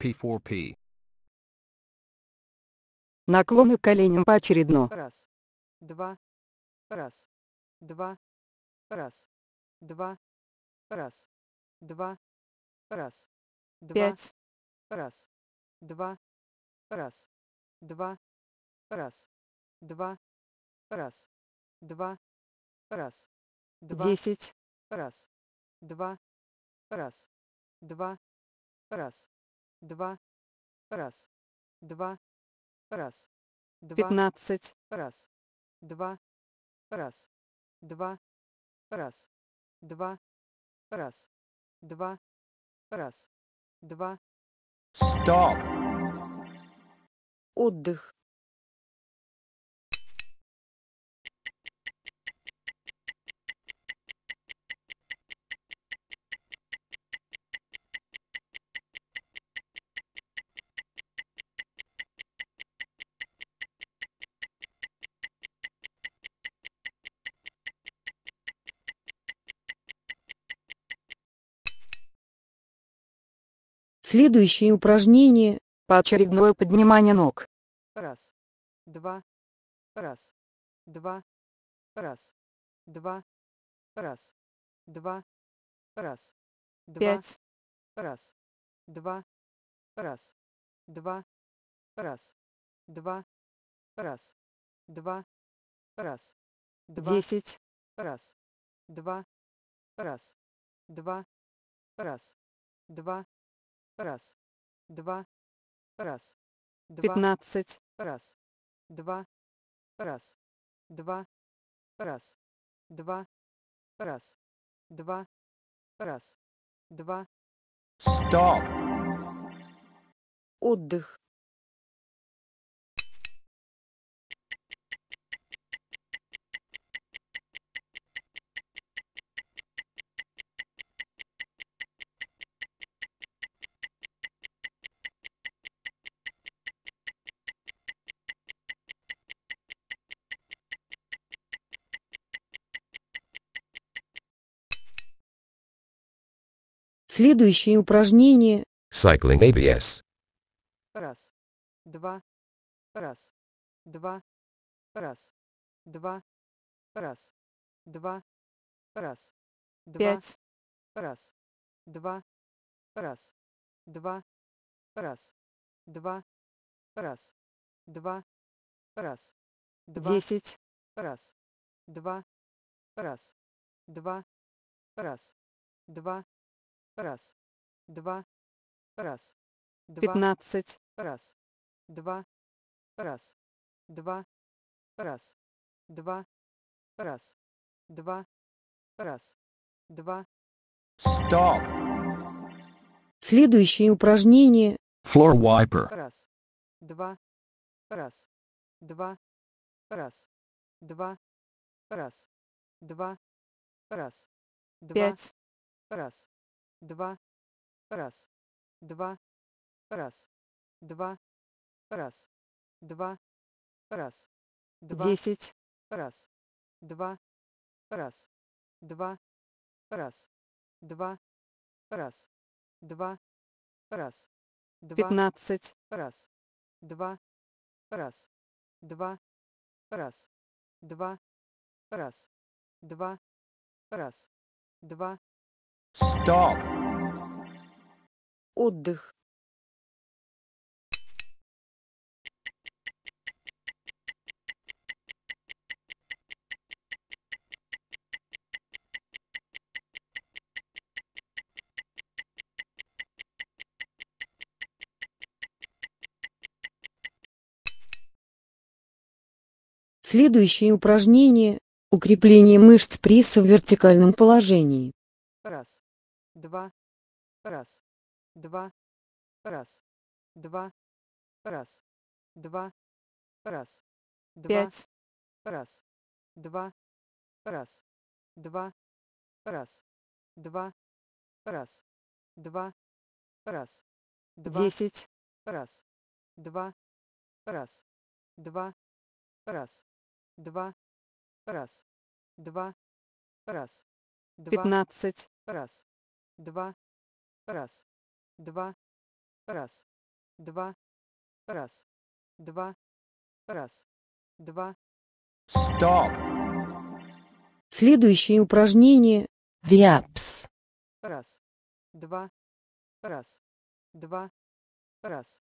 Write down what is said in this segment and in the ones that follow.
P4P. Наклоны коленям поочередно. Раз, два, раз, два, раз, два, раз, два, раз, два, пять, раз, два, раз, два, раз, два, раз, два, раз, два, десять, раз, два, раз, два, раз, два, раз, два, раз, два, пятнадцать, раз, два, раз, два, раз, два, раз, два, раз, два. Стоп! Отдых. Следующее упражнение – поочередное поднимание ног. Раз, два, раз, два, раз, два, раз, два, раз, два, пять, раз, два, раз, два, раз, два, раз, два, раз, два, десять, раз, два, раз, два, раз, два, раз, два, раз, два, пятнадцать, раз, два, раз, два, раз, два, раз, два, раз, два. Стоп! Отдых. Следующее упражнение. Cycling ABS. Раз, два, раз, два, раз, два, раз, два, раз, два, пять, раз, два, раз, два, раз, два, раз, два, раз, два, десять, раз, два, раз, два, раз, два, раз, два, раз, два, пятнадцать, раз, два, раз, два, раз, два, раз, два, раз, два. Стоп. Следующее упражнение. Floor wiper. Раз, два, раз, два, раз, два, раз, два, раз, два, пять, раз, два, раз, два, раз, два, раз, два, раз, два, десять, раз, два, раз, два, раз, два, раз, два, раз, два, пятнадцать, раз, два, раз, два, раз, два, раз, два, раз, два, Stop. Отдых. Следующее упражнение – укрепление мышц пресса в вертикальном положении. Раз два, раз, два, раз, два, раз, два, раз, два, раз, два, раз, два, раз, два, раз, два, раз, два, десять, раз, два, раз, два, раз, два, раз, два, раз, два, пятнадцать, раз, два, раз, два, раз, два, раз, два, раз, два. Стоп! Следующее упражнение Виапс. Раз, два, раз, два, раз,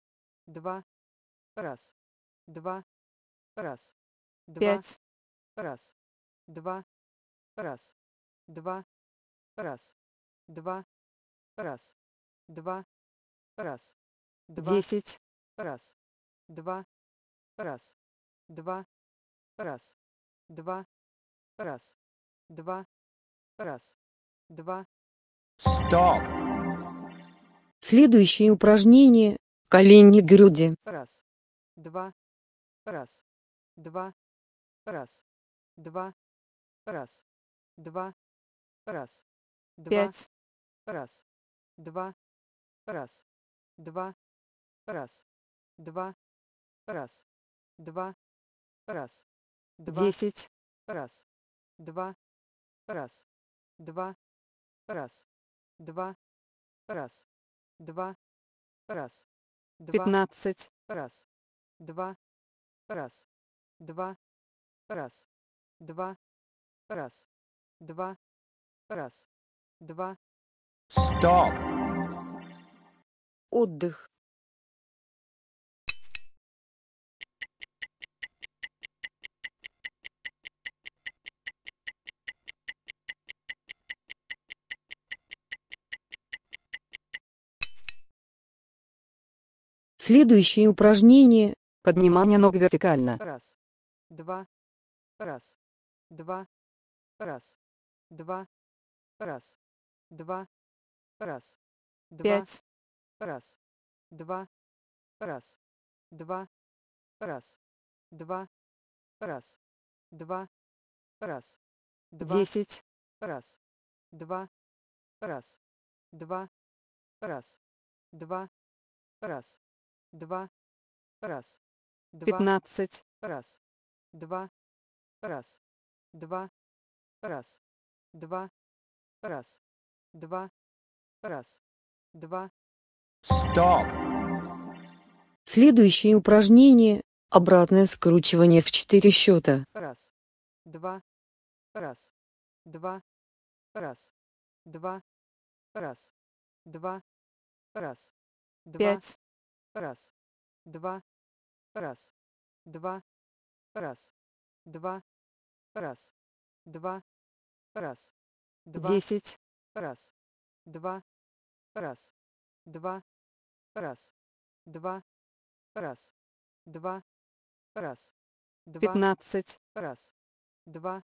два, раз, два, раз, два, пять, раз, два, раз, два, раз, два, раз, два, раз, два, десять, раз, два, раз, два, раз, два, раз, два, раз, два. Стоп! Следующее упражнение – колени-груди. Раз, два, раз, два, раз, два, раз, два, раз, два, пять, раз, два, раз, два, раз, два, раз, два, раз, два, десять, раз, два, раз, два, раз, два, раз, два, раз, два, пятнадцать, раз, два, раз, два, раз, два, раз, два, раз, два. Stop. Отдых. Следующее упражнение – поднимание ног вертикально. Раз, два, раз, два, раз, два, раз, два, раз, два, пять, раз, два, раз, два, раз, два, раз, два, раз, два, десять, раз, два, раз, два, раз, два, раз, два, раз, два, пятнадцать, раз, два, раз, два, раз, два, раз, два, раз, два. Стоп! Следующее упражнение – обратное скручивание в четыре счета. Раз, два, раз, два, раз, два, раз, два, раз, два, пять, раз, два, раз, два, раз, два, раз, два, раз, два, десять, раз, два, раз, два, раз, два, раз, два, раз, два, пятнадцать, раз, два,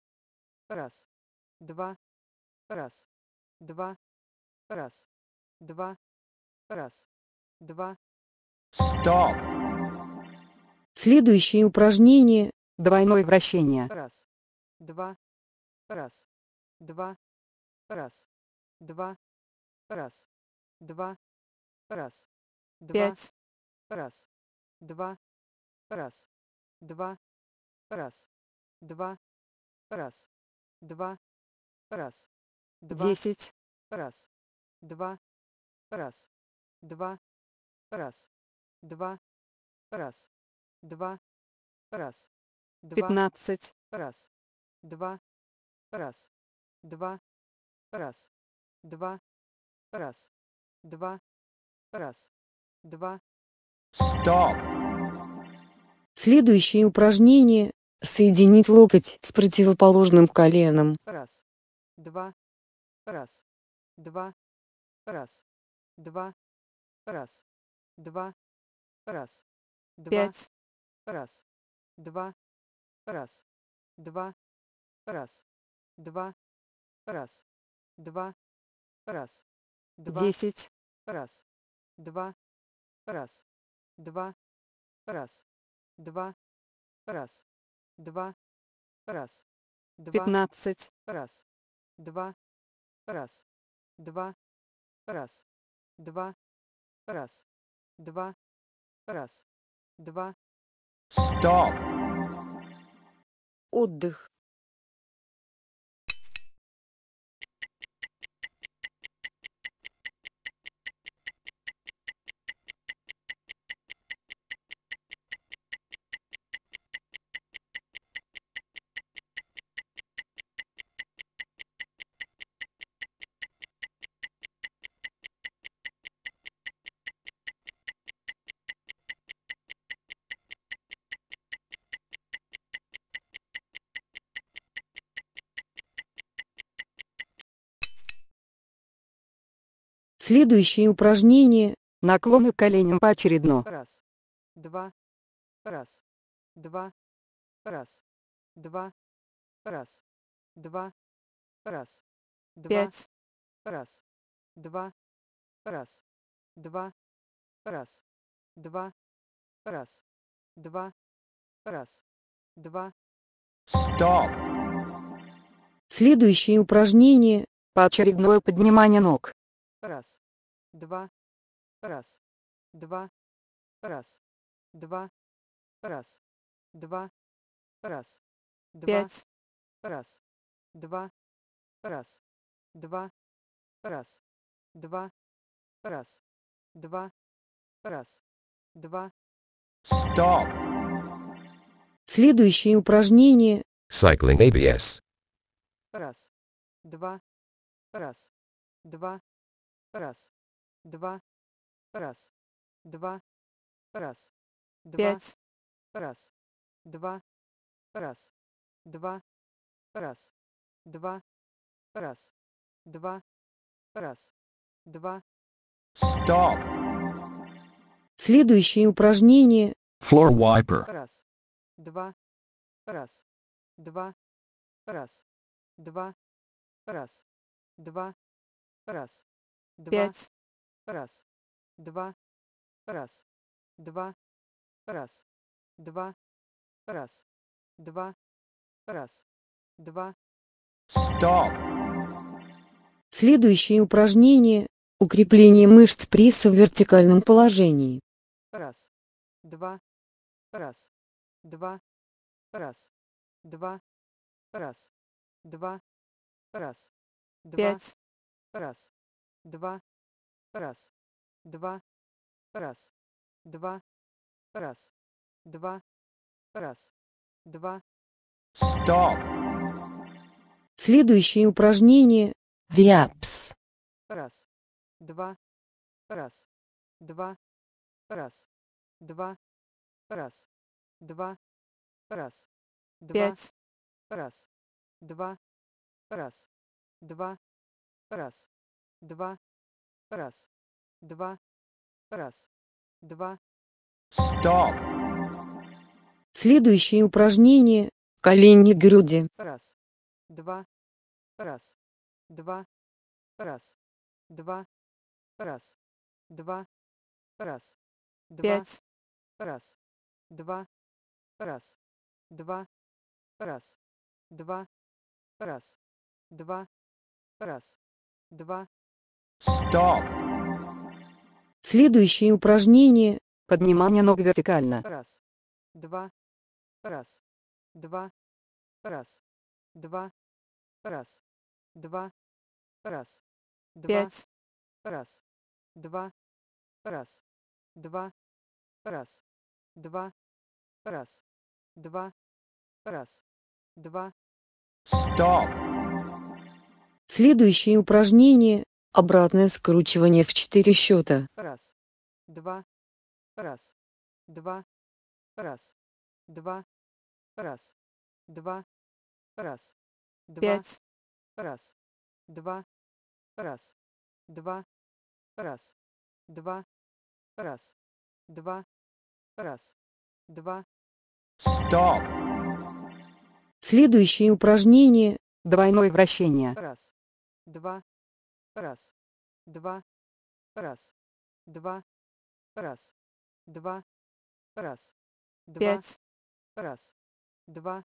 раз, два, раз, два, раз, два, раз, два. Стоп! Следующее упражнение – двойное вращение. Раз, два, раз, два, раз, два, раз, два, раз, два, раз, два, раз, два, раз, два, раз, два, раз, два, десять, раз, два, раз, два, раз, два, раз, два, раз, два, пятнадцать, раз, два, раз, два, раз, два, раз, два, раз, два. Стоп! Следующее упражнение – соединить локоть с противоположным коленом. Раз, два, раз, два, раз, два, раз, два, раз, два, пять, раз, два, раз, два, раз, два, раз, два, раз, два, десять, раз, два, раз, два, раз, два, раз, два, раз, два, пятнадцать, раз, два, раз, два, раз, два, раз, два, раз, два. Стоп! Отдых. Следующее упражнение – наклоны коленям поочередно. Раз, два, раз, два, раз, два, раз, два, раз, два, пять, раз, два, раз, два, раз, два, раз, два, раз, два. Стоп! Следующее упражнение – поочередное поднимание ног раз, два, раз, два, раз, два, раз, два, раз, два, раз, два, раз, два, раз, два, раз, два, раз, два. Стоп. Следующее упражнение. Cycling ABS. Раз, два, раз, два, раз, два, раз, два, раз, два, пять, раз, два, раз, два, раз, два, раз, два, раз, два. Стоп. Следующее упражнение. Floor wiper. Раз, два, раз, два, раз, два, раз, два, раз, пять, раз, два, раз, два, раз, два, раз, два, раз, два. Стоп! Следующее упражнение – укрепление мышц пресса в вертикальном положении. Раз, два, раз, два, раз, два, раз, два, раз, два, пять, раз, два, раз, два, раз, два, раз, два, раз, два. Стоп! Следующее упражнение Виапс. Раз, два, раз, два, раз, два, раз, два, раз, два, пять, раз, два, раз, два, раз, два, раз, два, раз, два. Стоп! Следующее упражнение – колени-груди. Раз, два, раз, два, раз, два, раз, два, раз, два, пять, раз, два, раз, два, раз, два, раз, два, раз, два, Stop. Следующее упражнение. Поднимание ног вертикально. Раз, два, раз, два, раз, два, раз, два, раз, два, пять, раз, два, раз, два, раз, два, раз, два, раз, два. Стоп. Следующее упражнение Обратное скручивание в четыре счета. Раз. Два. Раз. Два. Раз. Два. Раз. Два. Раз. Два. Пять. Раз. Два. Раз. Два. Раз. Два. Раз. Два. Раз. Два. Стоп! Следующее упражнение. Двойное вращение. Раз. Два раз, два, раз, два, раз, два, раз, два, раз, два,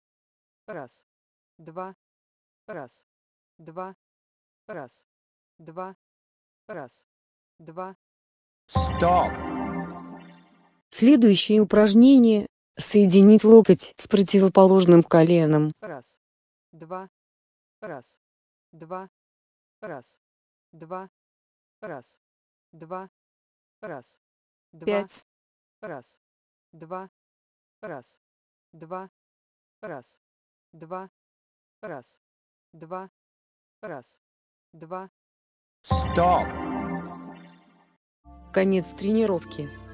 раз, два, раз, два, раз, два, раз, два. Стоп! Следующее упражнение – соединить локоть с противоположным коленом. Раз, два, раз, два, раз, два, раз, два, раз, два, пять, раз, два, раз, два, раз, два, раз, два, раз, два. Стоп! Конец тренировки.